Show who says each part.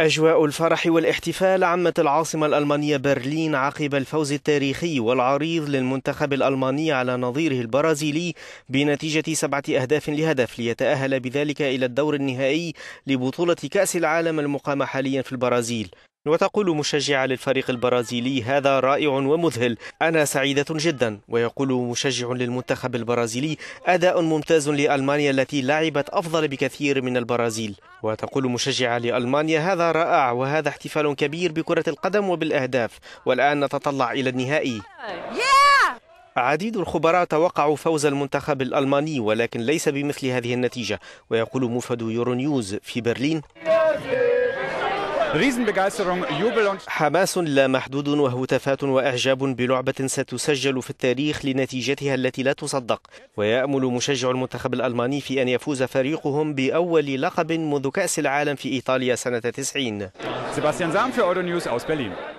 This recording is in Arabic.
Speaker 1: أجواء الفرح والاحتفال عمت العاصمة الألمانية برلين عقب الفوز التاريخي والعريض للمنتخب الألماني على نظيره البرازيلي بنتيجة سبعة أهداف لهدف ليتأهل بذلك إلى الدور النهائي لبطولة كأس العالم المقام حاليا في البرازيل وتقول مشجعة للفريق البرازيلي هذا رائع ومذهل أنا سعيدة جدا ويقول مشجع للمنتخب البرازيلي أداء ممتاز لألمانيا التي لعبت أفضل بكثير من البرازيل وتقول مشجعة لألمانيا هذا رائع وهذا احتفال كبير بكرة القدم وبالأهداف والآن نتطلع إلى النهائي عديد الخبراء توقعوا فوز المنتخب الألماني ولكن ليس بمثل هذه النتيجة ويقول موفد يورونيوز في برلين حماس لا محدود وهتافات وإعجاب بلعبة ستسجل في التاريخ لنتيجتها التي لا تصدق ويأمل مشجع المنتخب الألماني في أن يفوز فريقهم بأول لقب منذ كأس العالم في إيطاليا سنة 90 زام في اورو نيوز اوس برلين